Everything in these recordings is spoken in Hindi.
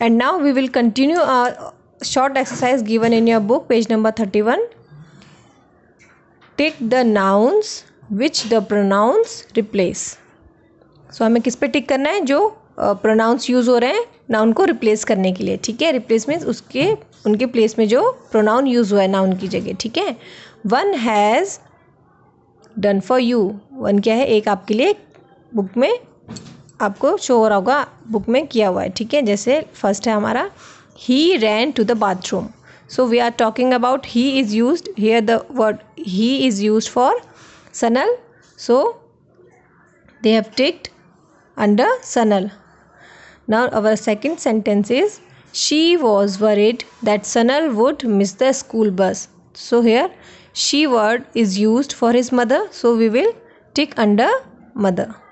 and now we will continue a short exercise given in your book page number 31 tick the nouns which the pronouns replace so हमें किस पे टिक करना है जो प्रोनाउंस uh, यूज़ हो रहे हैं नाउन को रिप्लेस करने के लिए ठीक है रिप्लेस मीन्स उसके उनके प्लेस में जो प्रोनाउन यूज़ हुआ है नाउन की जगह ठीक है one has done for you one क्या है एक आपके लिए बुक में आपको शो हो रहा होगा बुक में किया हुआ है ठीक है जैसे फर्स्ट है हमारा he ran to the bathroom so we are talking about he is use here the word he is use for Sanal so they have ticked under Sanal now our second sentence is she was worried that Sanal would miss the school bus so here she word is use for his mother so we will tick under mother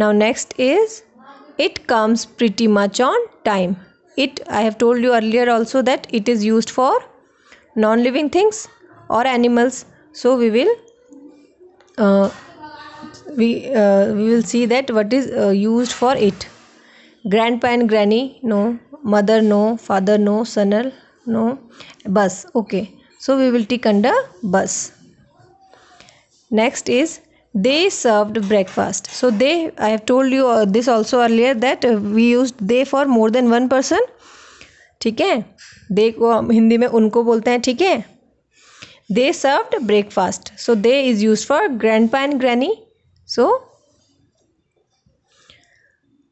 now next is it comes pretty much on time it i have told you earlier also that it is used for non living things or animals so we will uh, we uh, we will see that what is uh, used for it grandpa and granny no mother no father no sonal no bus okay so we will take under bus next is they served breakfast so they i have told you uh, this also earlier that we use they for more than one person ठीक है दे को हिंदी में उनको बोलते हैं ठीक है they served breakfast so they is use for grandpa and granny so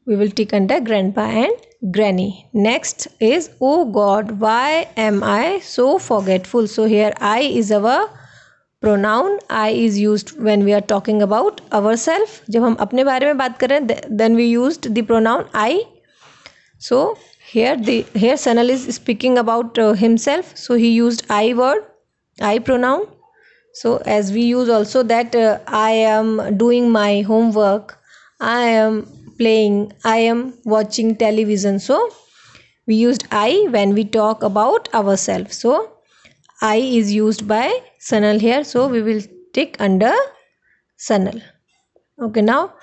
we will take under grandpa and granny next is oh God why am I so forgetful so here I is our pronoun I is use when we are talking about our self जब हम अपने बारे में बात करें then we use the pronoun I so here the Sanal is speaking about him himself so he use I word I pronoun so as we use also that I am doing my homework I am playing I am watching television so we use I when we talk about our self so I is used by Sanal here. So we will take under Sanal. Okay, now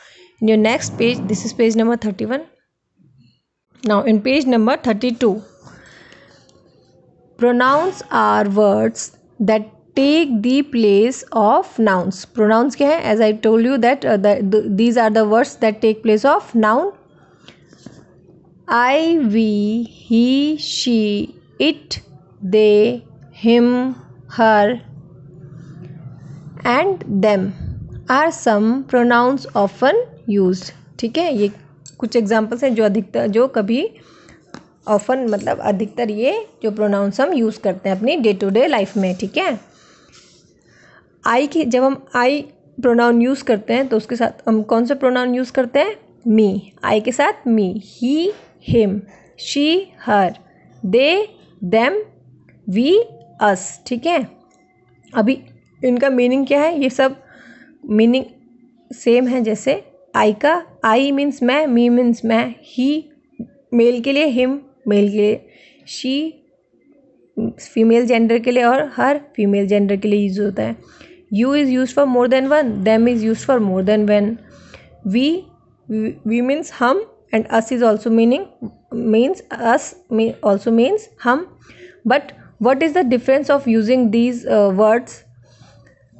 in your next page, this is page number 31. Now in page number 32, pronouns are words that take the place of nouns. Pronouns क्या है? As I told you that uh, the, the, these are the words that take place of noun. I, we, he, she, it, they, him her and them are some pronouns often use ठीक है ये कुछ एग्जाम्पल्स हैं जो अधिकतर जो कभी ऑफन मतलब अधिकतर ये जो प्रोनाउंस हम यूज़ करते हैं अपनी डे टू डे लाइफ में ठीक है आई की जब हम आई प्रोनाउन यूज़ करते हैं तो उसके साथ हम कौन से प्रोनाउन यूज़ करते हैं मी आई के साथ me he him she her they them we us ठीक है अभी इनका मीनिंग क्या है ये सब मीनिंग सेम है जैसे आई का आई मीन्स मैं मी मीन्स मैं ही मेल के लिए हिम मेल के लिए शी फीमेल जेंडर के लिए और हर फीमेल जेंडर के लिए यूज़ होता है you is use for more than one them is use for more than one we we means हम and us is also meaning means us also means हम but what is the difference of using these uh, words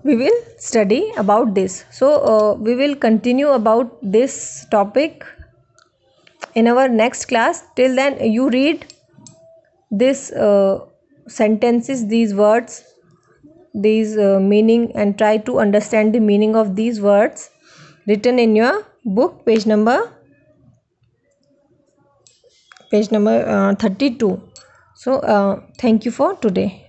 we will study about this so uh, we will continue about this topic in our next class till then you read this uh, sentences these words these uh, meaning and try to understand the meaning of these words written in your book page number page number uh, 32 so uh, thank you for today